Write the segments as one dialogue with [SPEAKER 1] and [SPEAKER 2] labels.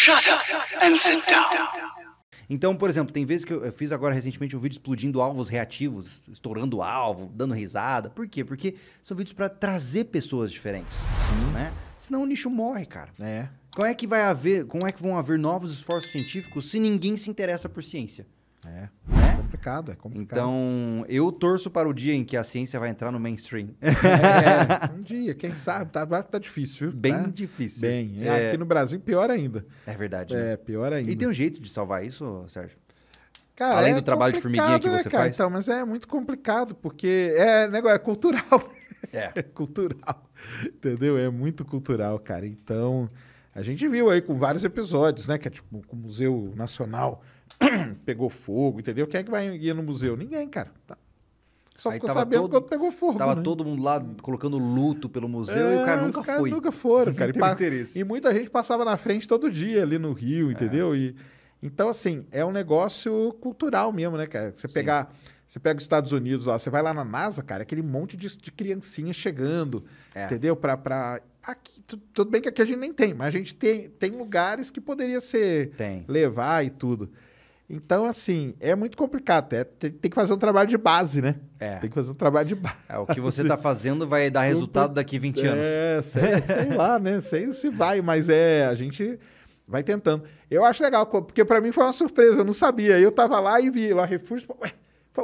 [SPEAKER 1] Shut up and sit down. Então, por exemplo, tem vezes que eu, fiz agora recentemente um vídeo explodindo alvos reativos, estourando alvo, dando risada. Por quê? Porque são vídeos para trazer pessoas diferentes, Sim. né? Senão o nicho morre, cara. É. Como é que vai haver, como é que vão haver novos esforços científicos se ninguém se interessa por ciência? É
[SPEAKER 2] complicado, é complicado.
[SPEAKER 1] Então, eu torço para o dia em que a ciência vai entrar no mainstream. É, é um
[SPEAKER 2] dia, quem sabe, tá, tá difícil, viu? Bem tá?
[SPEAKER 1] difícil. Bem, é, é. aqui no
[SPEAKER 2] Brasil, pior
[SPEAKER 1] ainda. É verdade. É, né? pior ainda. E tem um jeito de salvar isso, Sérgio? Cara, Além é do trabalho de formiguinha que você né, cara? faz? Então,
[SPEAKER 2] mas é muito complicado, porque é negócio é cultural. É. é cultural, entendeu? É muito cultural, cara. Então, a gente viu aí com vários episódios, né? Que é tipo com o Museu Nacional pegou fogo, entendeu? Quem é que vai ir no museu? Ninguém, cara. Tá. Só Aí ficou sabendo todo, quando pegou fogo. Tava né? todo mundo lá colocando luto pelo museu é, e o é, cara nunca foi. nunca foram, cara. E, pa... e, muita gente passava na frente todo dia ali no Rio, é. entendeu? É. E, então, assim, é um negócio cultural mesmo, né, cara? Você Sim. pegar. Você pega os Estados Unidos lá, você vai lá na NASA, cara, aquele monte de, de criancinha chegando, é. entendeu? Pra, pra... Aqui, tudo bem que aqui a gente nem tem, mas a gente tem, tem lugares que poderia ser tem. levar e tudo. Então, assim, é muito complicado. É, tem, tem, que fazer um trabalho de base, né? É. Tem que fazer um trabalho de base. É, o que você está fazendo vai dar
[SPEAKER 1] resultado daqui 20
[SPEAKER 2] é, anos. É, sei, sei lá, né? Sei se vai, mas é, a gente vai tentando. Eu acho legal, porque para mim foi uma surpresa, eu não sabia. Eu tava lá e vi lá refúgio, ué,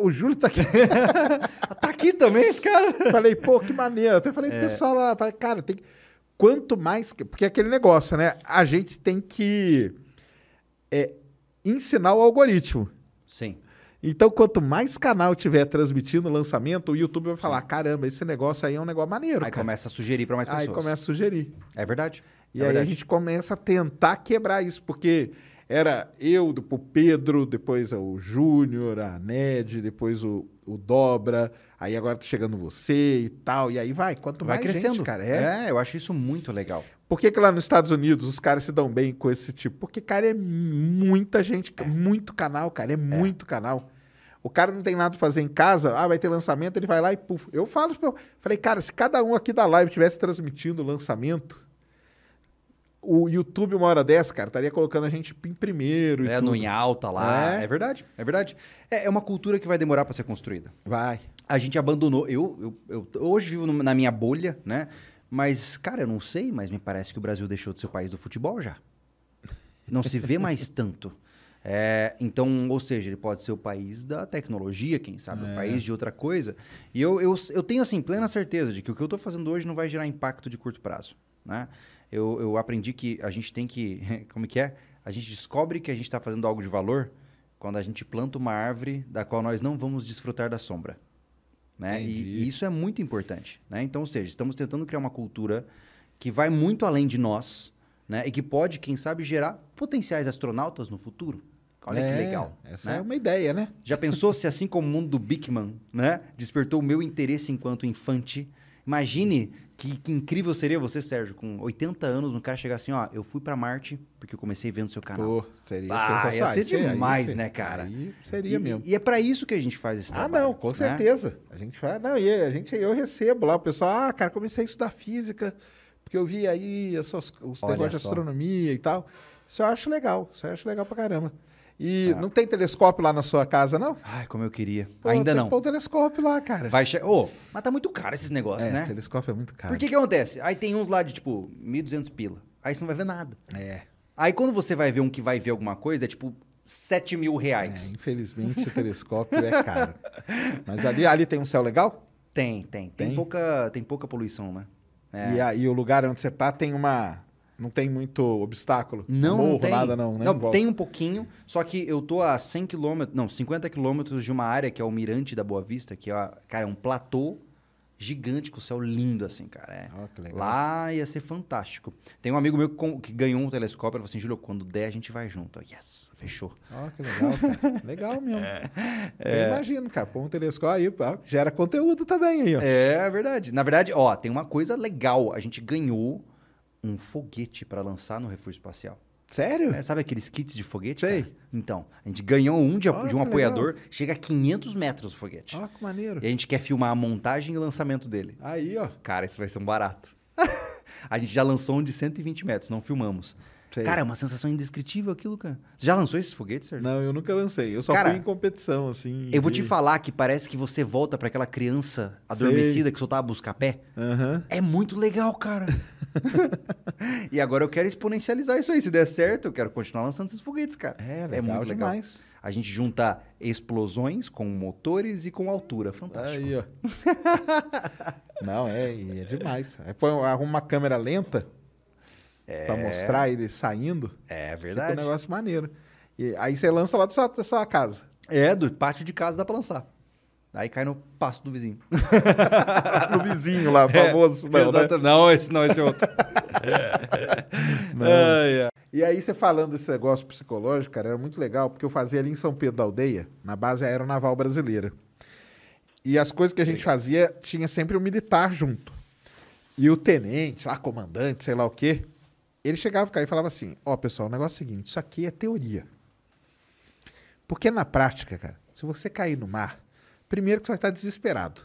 [SPEAKER 2] o Júlio tá aqui. tá aqui também esse cara? Falei, pô, que maneiro. Até falei pro é. pessoal lá, falei, cara, tem que... quanto mais, porque é aquele negócio, né? A gente tem que é, ensinar o algoritmo. Sim. Então, quanto mais canal tiver transmitindo o lançamento, o YouTube vai falar: Sim. caramba, esse negócio aí é um negócio maneiro. Aí cara. começa a sugerir para mais pessoas. Aí começa a sugerir. É verdade. E é aí verdade. a gente começa a tentar quebrar isso, porque era eu, depois o Pedro, depois o Júnior, a Ned, depois o, o Dobra, aí agora tá chegando você e tal, e aí vai, quanto vai mais crescendo. gente, cara. É. é, eu acho isso muito legal. Por que, que lá nos Estados Unidos os caras se dão bem com esse tipo? Porque, cara, é muita gente, é. muito canal, cara, é, é, muito canal. O cara não tem nada pra fazer em casa, ah, vai ter lançamento, ele vai lá e puf. Eu falo, eu falei, cara, se cada um aqui da live tivesse transmitindo o lançamento, o YouTube, uma hora dessa,
[SPEAKER 1] cara, estaria colocando a gente em primeiro. É, no em alta lá. É? é, verdade, é verdade. É, é uma cultura que vai demorar para ser construída. Vai. A gente abandonou. Eu, eu, eu hoje vivo na minha bolha, né? Mas, cara, eu não sei, mas me parece que o Brasil deixou de ser o país do futebol já. Não se vê mais tanto. É, então, ou seja, ele pode ser o país da tecnologia, quem sabe, é. o país de outra coisa. E eu, eu, eu tenho, assim, plena certeza de que o que eu estou fazendo hoje não vai gerar impacto de curto prazo, né? Eu, eu aprendi que a gente tem que... Como é que é? A gente descobre que a gente está fazendo algo de valor quando a gente planta uma árvore da qual nós não vamos desfrutar da sombra. Né? E, e, isso é muito importante. Né? Então, ou seja, estamos tentando criar uma cultura que vai muito além de nós né? e que pode, quem sabe, gerar potenciais astronautas no futuro. Olha é, que legal. Essa né? é uma ideia, né? Já pensou se, assim como o mundo do Bigman né? despertou o meu interesse enquanto infante, Imagine que, que, incrível seria você, Sérgio, com 80 anos, um cara chegar assim, ó, eu fui para Marte porque eu comecei vendo seu canal. Pô, seria bah, sensacional. Ia ser demais, né, cara? seria e, mesmo. E é para isso que a gente faz esse trabalho. Ah, não, com né? certeza. A gente faz, não, e a gente, eu recebo lá o pessoal, ah,
[SPEAKER 2] cara, comecei a estudar física porque eu vi aí os negócios de astronomia e tal. Isso eu acho legal, isso eu acho legal pra caramba. E ah. não tem telescópio lá na sua casa, não? Ai,
[SPEAKER 1] como eu queria. Pô, Ainda não. Tem o
[SPEAKER 2] telescópio lá, cara. Vai che... oh, mas tá muito
[SPEAKER 1] caro esses negócios, é, né? telescópio
[SPEAKER 2] é muito caro. Por que que
[SPEAKER 1] acontece? Aí tem uns lá de, tipo, 1.200 pila. Aí você não vai ver nada. É. Aí quando você vai ver um que vai ver alguma coisa, é tipo 7 mil reais. É, infelizmente, o telescópio é caro. Mas ali, ali tem um céu legal? Tem, tem. Tem, tem pouca, tem pouca
[SPEAKER 2] poluição, né? É. E aí o lugar onde você tá tem uma não tem muito obstáculo? Não, Morro, não tem. nada não, né? Não, tem um
[SPEAKER 1] pouquinho, só que eu tô a 100 quilômetros, não, 50 quilômetros de uma área que é o Mirante da Boa Vista, que é, cara, é um platô gigante com o céu lindo, assim, cara. É. Ah, Lá ia ser fantástico. Tem um amigo meu que, ganhou um telescópio, ele falou assim, Júlio, quando der a gente vai junto. Eu, yes, fechou.
[SPEAKER 2] Ah, que legal, cara. legal mesmo. É. Eu é. imagino, cara, põe um telescópio aí,
[SPEAKER 1] gera conteúdo também aí, ó. É, verdade. Na verdade, ó, tem uma coisa legal, a gente ganhou um foguete para lançar no refúgio espacial. Sério? É, sabe aqueles kits de foguete? Sei. Cara? Então, a gente ganhou um de, oh, de um apoiador, legal. chega a 500 metros o foguete. Ó, oh, que maneiro. E a gente quer filmar a montagem e lançamento dele. Aí, ó. Cara, isso vai ser um barato. a gente já lançou um de 120 metros, não filmamos. Sei. Cara, é uma sensação indescritível aquilo, cara. Você já lançou esses foguetes, Sérgio? Não, eu nunca lancei. Eu só cara, fui em competição, assim. Eu e... vou te falar que parece que você volta para aquela criança adormecida Sei. que soltava buscar pé. Uhum. É muito legal, cara. e agora eu quero exponencializar isso aí. Se der certo, eu quero continuar lançando esses foguetes, cara. É, é legal, é muito legal. Demais. A gente juntar explosões com motores e com altura. Fantástico. Aí, ó. Não, é, é
[SPEAKER 2] demais. Aí é, põe, arruma uma câmera lenta é... pra mostrar ele saindo. É verdade. Fica um negócio maneiro. E aí você lança lá sua, da sua casa. É, do pátio de
[SPEAKER 1] casa dá pra lançar. Aí cai no passo do vizinho. no vizinho lá, é, famoso. É, não, né? não, esse não, esse é outro. ah, E aí,
[SPEAKER 2] você falando desse negócio psicológico, cara, era muito legal, porque eu fazia ali em São Pedro da Aldeia, na base aeronaval brasileira. E as coisas que a gente fazia, tinha sempre o um militar junto. E o tenente, lá, comandante, sei lá o quê, ele chegava cá e falava assim: Ó, oh, pessoal, o negócio é o seguinte, isso aqui é teoria. Porque na prática, cara, se você cair no mar Primeiro, que você vai estar desesperado.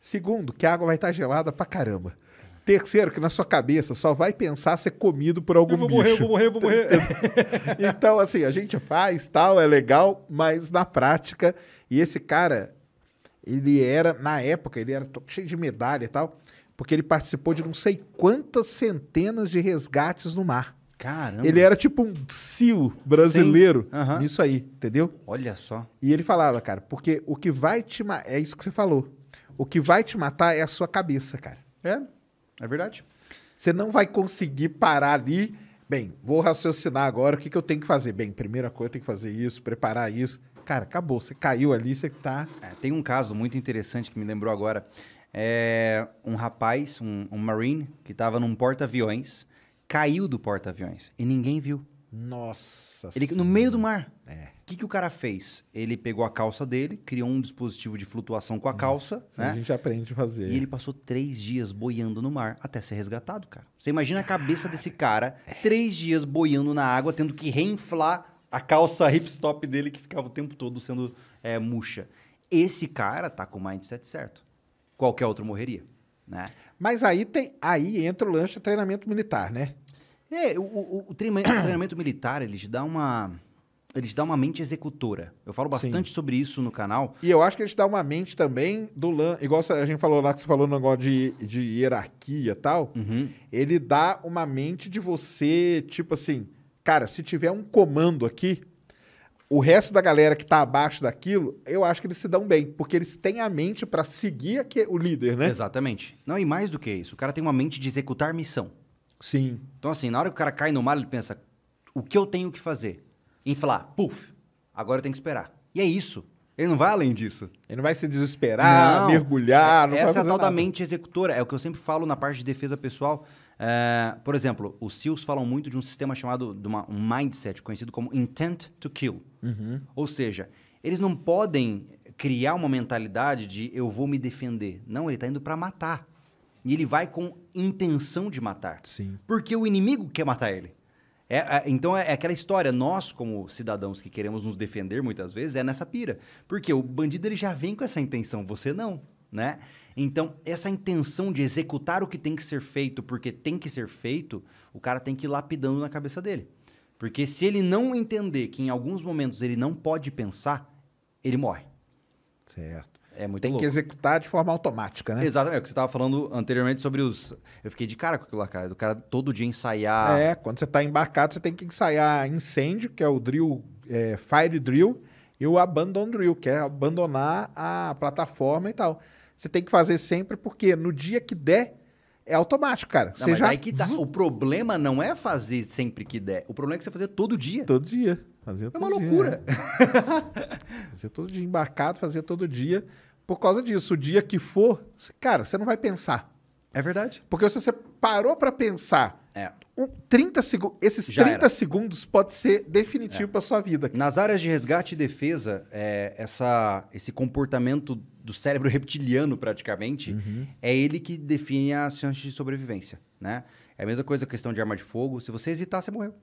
[SPEAKER 2] Segundo, que a água vai estar gelada pra caramba. Terceiro, que na sua cabeça só vai pensar ser comido por algum eu vou bicho. morrer, eu vou morrer, eu vou morrer. então, assim, a gente faz, tal, é legal, mas na prática, e esse cara, ele era, na época, ele era cheio de medalha e tal, porque ele participou de não sei quantas centenas de resgates no mar. Caramba. Ele era tipo um CEO brasileiro uhum. nisso aí, entendeu?
[SPEAKER 1] Olha só.
[SPEAKER 2] E ele falava, cara, porque o que vai te matar. É isso que você falou. O que vai te matar é a sua cabeça, cara. É, é verdade. Você não vai conseguir parar ali. Bem, vou raciocinar agora o que, que eu tenho que fazer. Bem, primeira coisa, eu tenho que fazer isso, preparar isso. Cara, acabou. Você caiu
[SPEAKER 1] ali, você tá. É, tem um caso muito interessante que me lembrou agora. É um rapaz, um, um Marine, que estava num porta-aviões caiu do porta-aviões e ninguém viu.
[SPEAKER 2] Nossa. Ele senhora. no meio do mar.
[SPEAKER 1] É. O que, que o cara fez? Ele pegou a calça dele, criou um dispositivo de flutuação com a Nossa, calça. Né? A gente aprende a fazer. E ele passou três dias boiando no mar até ser resgatado, cara. Você imagina a cabeça desse cara, três dias boiando na água, tendo que reinflar a calça hipstop dele que ficava o tempo todo sendo é, murcha. Esse cara tá com o mindset certo. Qualquer outro morreria. Né? Mas aí, tem, aí entra o lanche de treinamento militar, né? É, o, o, o, treinamento, militar, eles dá uma eles dão uma mente executora. Eu falo bastante Sim. sobre isso no canal.
[SPEAKER 2] E eu acho que eles dão uma mente também do lan, igual a gente falou lá que você falou no negócio de, de hierarquia e tal. Uhum. Ele dá uma mente de você, tipo assim, cara, se tiver um comando aqui, o resto da galera que tá abaixo daquilo, eu
[SPEAKER 1] acho que eles se dão bem, porque eles têm a mente para seguir aqui, o líder, né? Exatamente. Não, e mais do que isso, o cara tem uma mente de executar missão. Sim. Então, assim, na hora que o cara cai no mar, ele pensa: o que eu tenho que fazer? Inflar, ah, puf, agora eu tenho que esperar. E é isso. Ele não vai além disso. Ele não vai se desesperar, não. mergulhar, não Essa vai fazer é a tal nada. da mente executora. É o que eu sempre falo na parte de defesa pessoal. Eh, por exemplo, os SEALs falam muito de um sistema chamado, de uma, um mindset conhecido como intent to kill. Uhum. Ou seja, eles não podem criar uma mentalidade de eu vou me defender. Não, ele está indo para matar. E ele vai com intenção de matar. Sim. Porque o inimigo quer matar ele. É, é, então é, é, aquela história, nós como cidadãos que queremos nos defender muitas vezes, é nessa pira. Porque o bandido ele já vem com essa intenção, você não, né? Então, essa intenção de executar o que tem que ser feito porque tem que ser feito, o cara tem que ir lapidando na cabeça dele. Porque se ele não entender que em alguns momentos ele não pode pensar, ele morre. Certo. É muito Tem louco. que
[SPEAKER 2] executar de forma automática, né? Exatamente.
[SPEAKER 1] É o que você estava falando anteriormente sobre os. Eu fiquei de cara com aquilo lá, cara. Do cara todo dia ensaiar. É,
[SPEAKER 2] quando você está embarcado, você tem que ensaiar incêndio, que é o drill, é, fire drill, e o abandon drill, que é abandonar a plataforma e tal. Você tem que fazer sempre, porque no dia que der,
[SPEAKER 1] é automático, cara. Não, você mas já... aí que tá. O problema não é fazer sempre que der. O problema é que você fazer todo dia. Todo dia. Fazia é uma dia, loucura. Né? fazer todo dia
[SPEAKER 2] embarcado, fazer todo dia. Por causa disso, o dia que for, cara, você não vai pensar. É verdade. Porque se você parou para pensar, é. um, 30 esses Já 30 era.
[SPEAKER 1] segundos pode ser definitivo é. para sua vida. Nas áreas de resgate e defesa, é, essa, esse comportamento do cérebro reptiliano, praticamente, uhum. é ele que define as chances de sobrevivência, né? É a mesma coisa a questão de arma de fogo. Se você hesitar, você morreu.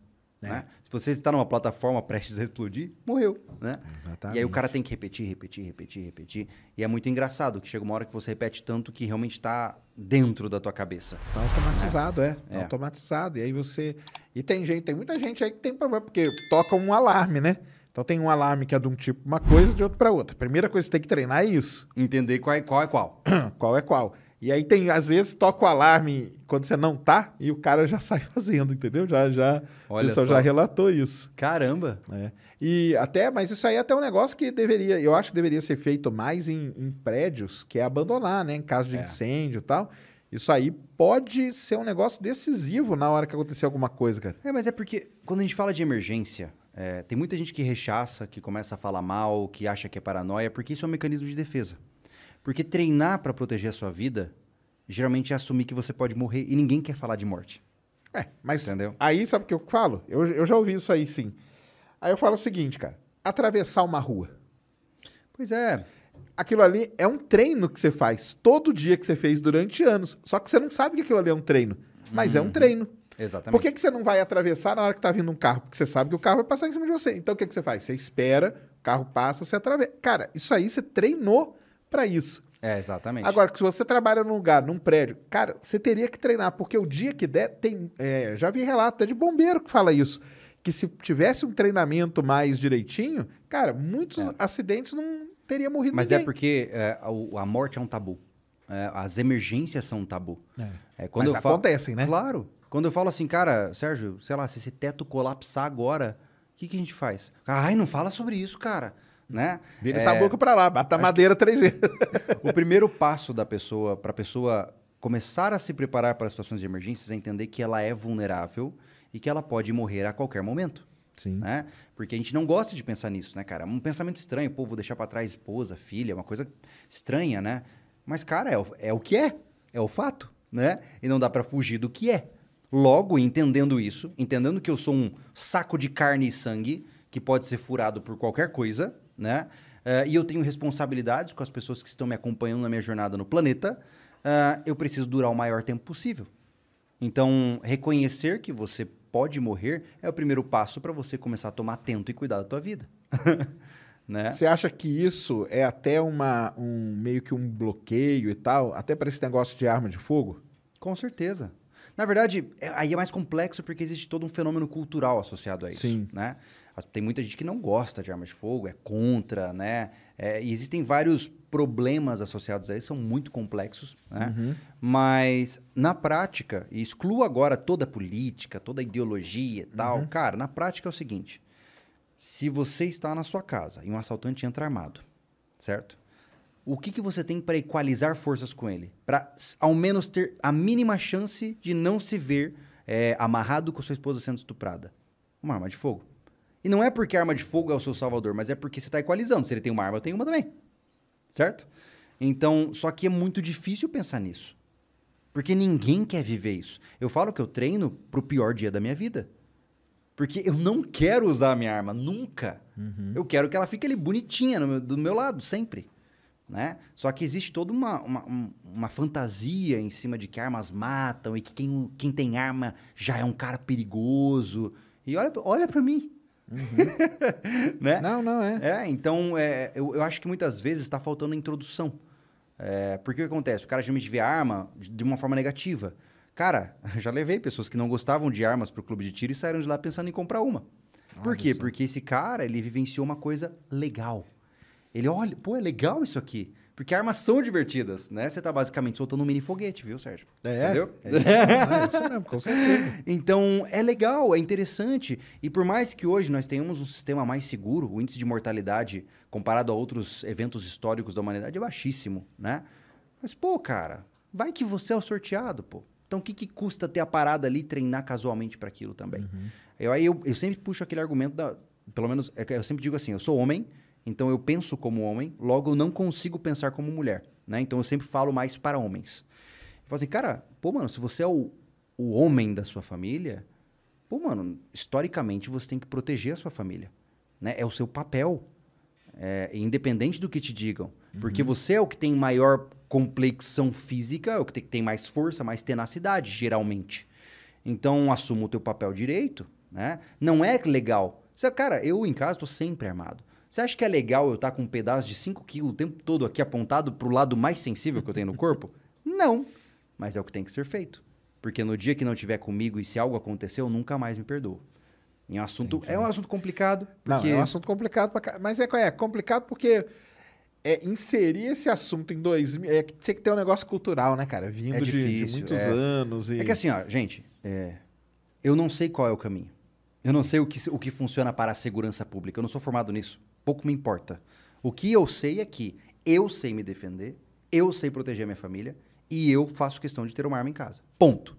[SPEAKER 1] É. Né? Se você está numa plataforma prestes a explodir, morreu, né? Exatamente. E aí o cara tem que repetir, repetir, repetir, repetir. E é muito engraçado que chega uma hora que você repete tanto que realmente está dentro da tua cabeça. Está
[SPEAKER 2] automatizado, é.
[SPEAKER 1] é. é. automatizado. E aí você... E tem gente, tem muita gente aí
[SPEAKER 2] que tem problema, porque toca um alarme, né? Então tem um alarme que é de um tipo uma coisa, de outro para outra. primeira coisa que você tem que treinar é isso. Entender qual é qual. É qual. qual é qual. E aí tem, às vezes, toca o alarme quando você não tá e o cara já sai fazendo, entendeu? Já, já. Olha o pessoal só. já relatou isso. Caramba! É. E até, mas isso aí é até um negócio que deveria, eu acho que deveria ser feito mais em, em prédios, que é abandonar, né? Em caso de é. incêndio e tal. Isso
[SPEAKER 1] aí pode ser um negócio decisivo na hora que acontecer alguma coisa, cara. É, mas é porque quando a gente fala de emergência, é, tem muita gente que rechaça, que começa a falar mal, que acha que é paranoia, porque isso é um mecanismo de defesa. Porque treinar para proteger a sua vida geralmente é assumir que você pode morrer e ninguém quer falar de morte. É, mas Entendeu? aí sabe o que eu falo? Eu, eu
[SPEAKER 2] já ouvi isso aí sim. Aí eu falo o seguinte, cara: atravessar uma rua. Pois é. Aquilo ali é um treino que você faz todo dia que você fez durante anos. Só que você não sabe que aquilo ali é um treino. Mas uhum. é um uhum. treino. Exatamente. Por que, que você não vai atravessar na hora que está vindo um carro? Porque você sabe que o carro vai passar em cima de você. Então o que, que você faz? Você espera, o carro passa, você atravessa. Cara, isso aí você treinou para isso.
[SPEAKER 1] É, exatamente.
[SPEAKER 2] Agora, se você trabalha num lugar, num prédio, cara, você teria que treinar, porque o dia que der, tem. É, já vi relato até de bombeiro que fala isso. Que se tivesse um treinamento mais direitinho, cara, muitos é. acidentes não teria morrido Mas é ninguém. é
[SPEAKER 1] porque é, a, a morte é um tabu. É, as emergências são um tabu. É. é quando Mas acontecem, falo, né? Claro. Quando eu falo assim, cara, Sérgio, sei lá, se esse teto colapsar agora, o que, que a gente faz? Ai, não fala sobre isso, cara. Né? Vira é... essa boca para lá, bata madeira três vezes. o primeiro passo da pessoa, para a pessoa começar a se preparar para situações de emergências, é entender que ela é vulnerável e que ela pode morrer a qualquer momento. Sim. Né? Porque a gente não gosta de pensar nisso, né, cara? Um pensamento estranho, pô, vou deixar para trás esposa, filha, uma coisa estranha, né? Mas, cara, é o, é o que é, é o fato, né? E não dá para fugir do que é. Logo, entendendo isso, entendendo que eu sou um saco de carne e sangue, que pode ser furado por qualquer coisa, né? Uh, e eu tenho responsabilidades com as pessoas que estão me acompanhando na minha jornada no planeta, uh, eu preciso durar o maior tempo possível. Então, reconhecer que você pode morrer é o primeiro passo para você começar a tomar atento e cuidar da tua vida. né? Você acha que isso
[SPEAKER 2] é até uma, um meio que um bloqueio e tal, até para esse negócio de arma de fogo?
[SPEAKER 1] Com certeza. Na verdade, é, aí é mais complexo porque existe todo um fenômeno cultural associado a isso. Sim. Né? Tem muita gente que não gosta de armas de fogo, é contra, né? É, e existem vários problemas associados a isso, são muito complexos, né? Uhum. Mas na prática, e excluo agora toda a política, toda a ideologia e tal, uhum. cara, na prática é o seguinte: se você está na sua casa e um assaltante entra armado, certo? o que, que você tem para equalizar forças com ele? Para ao menos ter a mínima chance de não se ver é, amarrado com sua esposa sendo estuprada? Uma arma de fogo. E não é porque a arma de fogo é o seu salvador, mas é porque você está equalizando. Se ele tem uma arma, eu tenho uma também. Certo? Então, só que é muito difícil pensar nisso. Porque ninguém quer viver isso. Eu falo que eu treino pro pior dia da minha vida. Porque eu não quero usar a minha arma, nunca. Uhum. Eu quero que ela fique ali bonitinha meu, do meu lado, sempre. Né? Só que existe toda uma, uma, uma, fantasia em cima de que armas matam e que quem, quem tem arma já é um cara perigoso. E olha, olha para mim. Uhum. né? Não, não é. é então, é, eu, eu acho que muitas vezes está faltando a introdução. É, porque o que acontece? O cara geralmente vê a arma de uma forma negativa. Cara, já levei pessoas que não gostavam de armas para o clube de tiro e saíram de lá pensando em comprar uma. Por quê? Porque esse cara, ele vivenciou uma coisa legal. Ele olha, pô, é legal isso aqui. Porque armas são divertidas, né? Você tá basicamente soltando um mini foguete, viu, Sérgio? É,
[SPEAKER 2] é Entendeu? É isso, é
[SPEAKER 1] isso mesmo, com certeza. então, é legal, é interessante. E por mais que hoje nós tenhamos um sistema mais seguro, o índice de mortalidade, comparado a outros eventos históricos da humanidade, é baixíssimo, né? Mas, pô, cara, vai que você é o sorteado, pô. Então, o que, que custa ter a parada ali e treinar casualmente para aquilo também? Uhum. Eu, aí eu, eu sempre puxo aquele argumento da... Pelo menos, é eu sempre digo assim, eu sou homem... Então eu penso como homem, logo eu não consigo pensar como mulher, né? Então eu sempre falo mais para homens. Eu falo assim, cara, pô, mano, se você é o, o homem da sua família, pô, mano, historicamente você tem que proteger a sua família, né? É o seu papel, é, independente do que te digam. Uhum. Porque você é o que tem maior complexão física, é o que tem, tem mais força, mais tenacidade, geralmente. Então, assuma o teu papel direito, né? Não é legal. Você, cara, eu em casa estou sempre armado. Você acha que é legal eu estar com um pedaço de 5 quilos o tempo todo aqui apontado para o lado mais sensível que eu tenho no corpo? não. Mas é o que tem que ser feito. Porque no dia que não tiver comigo e se algo aconteceu, eu nunca mais me perdoo. É um assunto, é um assunto complicado. Porque... Não, é um assunto
[SPEAKER 2] complicado, pra... mas é, é complicado porque é, inserir esse assunto em dois mil. É, tinha que ter um negócio cultural, né, cara?
[SPEAKER 1] Vindo é difícil, de, de muitos é... anos. E... É que assim, ó, gente, é, eu não sei qual é o caminho. Eu não sei o que, o que funciona para a segurança pública. Eu não sou formado nisso. Pouco me importa. O que eu sei é que eu sei me defender, eu sei proteger a minha família e eu faço questão de ter uma arma em casa. Ponto.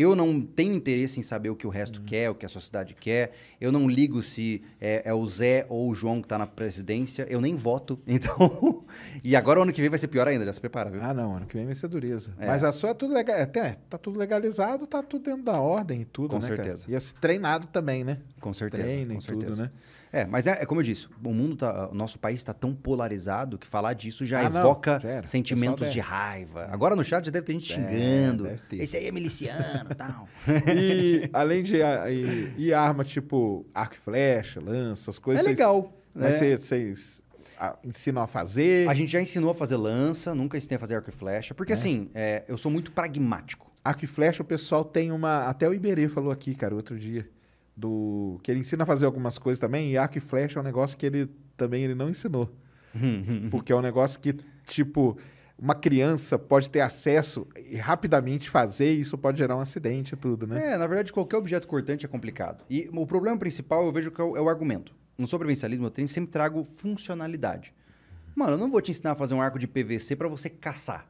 [SPEAKER 1] Eu não tenho interesse em saber o que o resto uhum. quer, o que a sociedade quer. Eu não ligo se é, é o Zé ou o João que está na presidência. Eu nem voto. Então. e agora o ano que vem vai ser pior ainda, já se prepara, viu? Ah, não, ano que vem vai ser dureza. É. Mas a
[SPEAKER 2] sua é tudo legal. Até, tá tudo legalizado, tá tudo dentro da ordem e tudo, com né? Com certeza.
[SPEAKER 1] Cara? E é treinado também, né? Com certeza. Treino com e certeza. tudo, né? É, mas é, é, como eu disse, o mundo tá, o nosso país está tão polarizado que falar disso já ah, evoca sério, sentimentos de raiva. Agora no chat já deve ter gente é, xingando. Esse aí é miliciano, tal. E além de ah, e, e, arma
[SPEAKER 2] tipo
[SPEAKER 1] arco e flecha, lança, as coisas. É legal. Né? Mas né? vocês ensinam a fazer? A gente já ensinou a fazer lança, nunca ensinei a fazer arco e flecha, porque é. assim, é, eu sou muito pragmático. Arco e flecha, o pessoal tem uma. Até o Iberê falou aqui, cara, outro dia do
[SPEAKER 2] que ele ensina a fazer algumas coisas também, e arco e flecha é um negócio que ele também ele não ensinou. porque é um negócio que, tipo, uma criança pode ter acesso e rapidamente fazer, e isso pode gerar um acidente e tudo,
[SPEAKER 1] né? É, na verdade, qualquer objeto cortante é complicado. E o problema principal, eu vejo que é o, é o argumento. No sobrevivencialismo, eu tenho, sempre trago funcionalidade. Mano, eu não vou te ensinar a fazer um arco de PVC para você caçar.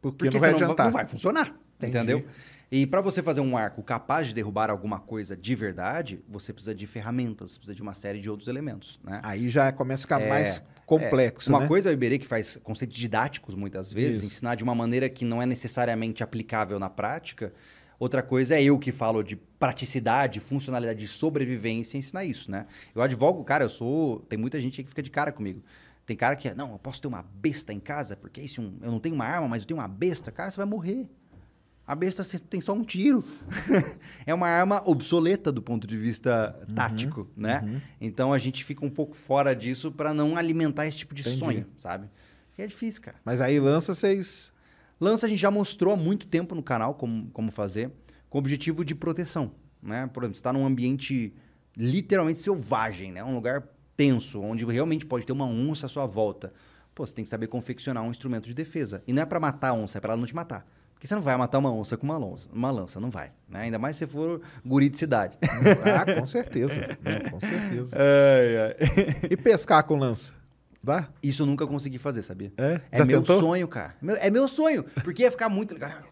[SPEAKER 1] Porque, porque não, vai não, vai, não vai funcionar, Entendi. entendeu? E para você fazer um arco capaz de derrubar alguma coisa de verdade, você precisa de ferramentas, você precisa de uma série de outros elementos. Né? Aí
[SPEAKER 2] já começa a ficar é, mais complexo. É. Uma né?
[SPEAKER 1] coisa é o Iberê que faz conceitos didáticos muitas vezes, Isso. ensinar de uma maneira que não é necessariamente aplicável na prática. Outra coisa é eu que falo de praticidade, funcionalidade, de sobrevivência, e ensinar isso, né? Eu advogo, cara, eu sou. Tem muita gente que fica de cara comigo. Tem cara que, é, não, eu posso ter uma besta em casa, porque isso, é eu não tenho uma arma, mas eu tenho uma besta. Cara, você vai morrer. A besta tem só um tiro. é uma arma obsoleta do ponto de vista uhum, tático, uhum, né? Uhum. Então a gente fica um pouco fora disso para não alimentar esse tipo de Entendi. sonho, sabe? E é difícil, cara. Mas aí lança vocês. Lança a gente já mostrou há muito tempo no canal como, como fazer, com o objetivo de proteção, né? Por exemplo, está num ambiente literalmente selvagem, né? Um lugar tenso, onde realmente pode ter uma onça à sua volta. Pô, você tem que saber confeccionar um instrumento de defesa. E não é para matar a onça, é para ela não te matar. Porque você não vai matar uma onça com uma, lonça, uma lança, não vai. Né? Ainda mais se for guri de cidade. Ah, com certeza. Né? Com certeza. E pescar com lança? Dá? Isso eu nunca consegui fazer, sabia? É, é meu tentou? sonho, cara. Meu, é meu sonho. Porque ia ficar muito. Ah,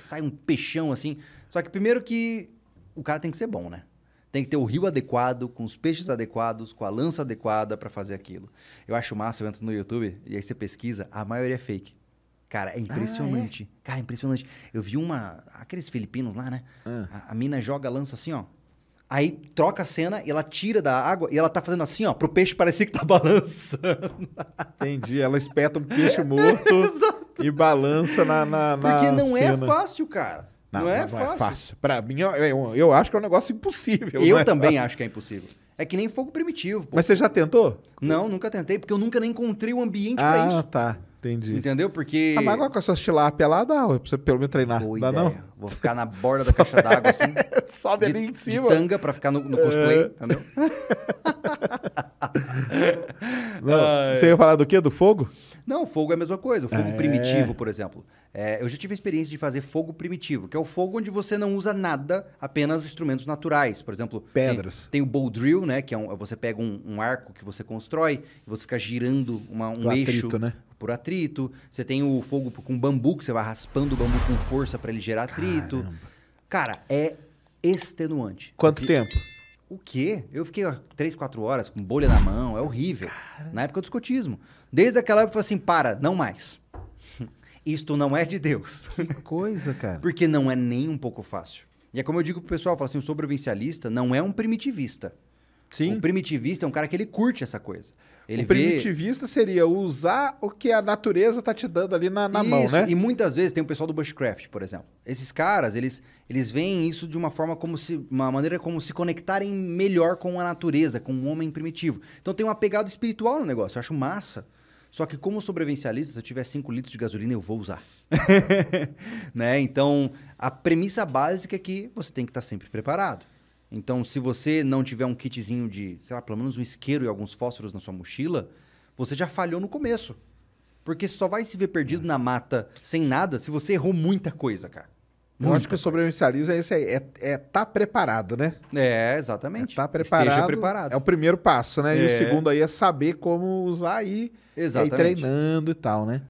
[SPEAKER 1] sai um peixão assim. Só que primeiro que o cara tem que ser bom, né? Tem que ter o rio adequado, com os peixes adequados, com a lança adequada para fazer aquilo. Eu acho massa, eu entro no YouTube e aí você pesquisa, a maioria é fake. Cara, é impressionante. Ah, é? Cara, é impressionante. Eu vi uma. Aqueles filipinos lá, né? Ah. A, a, mina joga a lança assim, ó. Aí troca a cena, ela tira da água e ela tá fazendo assim, ó, pro peixe parecer que tá balançando. Entendi. Ela espeta um peixe morto e balança na, na, na Porque não é cena. é fácil, cara. Não, não, é, não é fácil. é fácil.
[SPEAKER 2] Pra mim, eu, eu, eu, acho que é um negócio impossível. Eu né? também acho que é
[SPEAKER 1] impossível. É que nem fogo primitivo. Pô. Mas você já
[SPEAKER 2] tentou? Não,
[SPEAKER 1] nunca tentei, porque eu nunca nem encontrei o um ambiente ah, para isso. Ah,
[SPEAKER 2] tá. Entendi.
[SPEAKER 1] Entendeu? Porque. Ah, a água
[SPEAKER 2] com a sua tilápia lá dá, pra você pelo menos treinar. Boa dá
[SPEAKER 1] ideia. não? Vou ficar na borda da caixa d'água assim. Sobe ali em cima. De tanga pra ficar no, no cosplay, é. entendeu? não, você ia falar do quê? Do fogo? Não, fogo é a mesma coisa. O fogo é. primitivo, por exemplo. É, eu já tive a experiência de fazer fogo primitivo, que é o fogo onde você não usa nada, apenas instrumentos naturais. Por exemplo, pedras. Tem, tem o bow drill, né? Que é um, você pega um, um, arco que você constrói e você fica girando uma, um eixo atrito, né? por atrito. Você tem o fogo com bambu, que você vai raspando o bambu com força para ele gerar atrito. Caramba. Cara, é extenuante. Quanto Porque... tempo? O quê? Eu fiquei ó, três, quatro horas com bolha na mão, é horrível. Cara. Na época do escotismo. Desde aquela época eu falei assim: para, não mais. Isto não é de Deus. Que coisa, cara. Porque não é nem um pouco fácil. E é como eu digo pro pessoal, eu falo assim, o sobrevivencialista não é um primitivista. Sim. O primitivista é um cara que ele curte essa coisa. Ele o primitivista vê... seria usar o que a natureza tá te dando ali na, na isso, mão, né? E muitas vezes tem o pessoal do bushcraft, por exemplo. Esses caras, eles, eles veem isso de uma forma como se uma maneira como se conectarem melhor com a natureza, com o homem primitivo. Então tem uma pegada espiritual no negócio. Eu acho massa. Só que como sobrevivencialista, se eu tiver 5 litros de gasolina, eu vou usar. né? Então, a premissa básica é que você tem que estar sempre preparado. Então, se você não tiver um kitzinho de, sei lá, pelo menos um isqueiro e alguns fósforos na sua mochila, você já falhou no começo. Porque só vai se ver perdido é. na mata sem nada se você errou muita coisa, cara. O eu acho que o sobrevivencialismo é esse aí, é, é tá preparado, né? É, exatamente. É tá preparado, Esteja preparado. É o primeiro passo, né? É. E o é. segundo aí é
[SPEAKER 2] saber como usar e exatamente. treinando e tal, né?